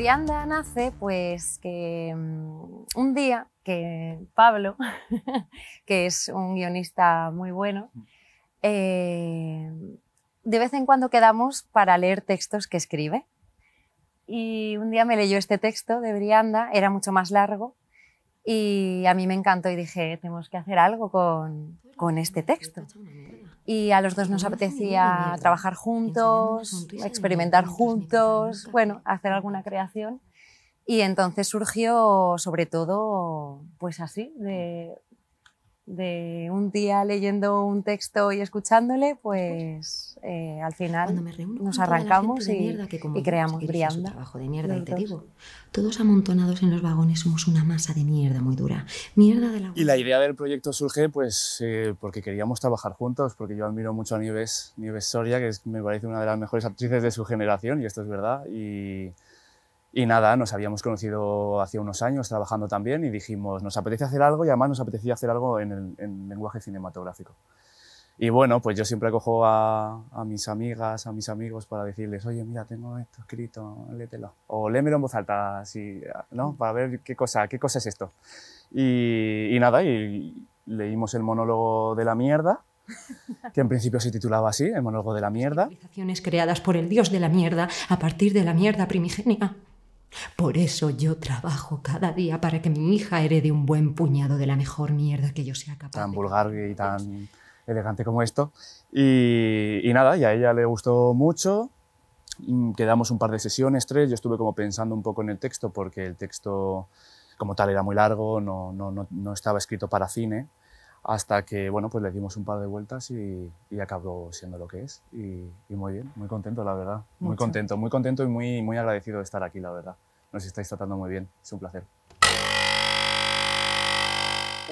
Brianda nace pues que mm, un día que Pablo, que es un guionista muy bueno, mm. eh, de vez en cuando quedamos para leer textos que escribe. Y un día me leyó este texto de Brianda, era mucho más largo, y a mí me encantó y dije, tenemos que hacer algo con, con este texto y a los dos nos ah, apetecía trabajar juntos, experimentar juntos, bueno, hacer alguna creación. Y entonces surgió sobre todo, pues así, de de un día leyendo un texto y escuchándole, pues eh, al final nos arrancamos y, creamos brianda. trabajo de mierda, y te digo, todos amontonados en los vagones somos una masa de mierda muy dura. Mierda la... Y la idea del proyecto surge pues eh, porque queríamos trabajar juntos, porque yo admiro mucho a Nieves, Nieves Soria, que me parece una de las mejores actrices de su generación, y esto es verdad, y... Y nada, nos habíamos conocido hace unos años trabajando también y dijimos, nos apetece hacer algo y además nos apetecía hacer algo en, el, lenguaje cinematográfico. Y bueno, pues yo siempre cojo a, mis amigas, a mis amigos para decirles, oye, mira, tengo esto escrito, léetelo. O léemelo en voz alta, así, ¿no? Mm. Para ver qué cosa, qué cosa es esto. Y, nada, y leímos el monólogo de la mierda, que en principio se titulaba así, el monólogo de la mierda. Civilizaciones creadas por el dios de la mierda a partir de la mierda primigenia. Por eso yo trabajo cada día para que mi hija herede un buen puñado de la mejor mierda que yo sea capaz. Tan vulgar y tan elegante como esto. Y, nada, y a ella le gustó mucho. Mm, quedamos un par de sesiones, tres. Yo estuve como pensando un poco en el texto porque el texto como tal era muy largo, no estaba escrito para cine hasta que bueno, pues le dimos un par de vueltas y, acabó siendo lo que es. Y, muy bien, muy contento, la verdad. Muy contento, muy contento y muy, muy agradecido de estar aquí, la verdad. Nos estáis tratando muy bien, es un placer.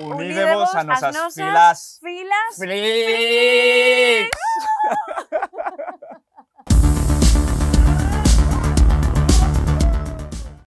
Unidemos a nuestras filas. Filas. filas.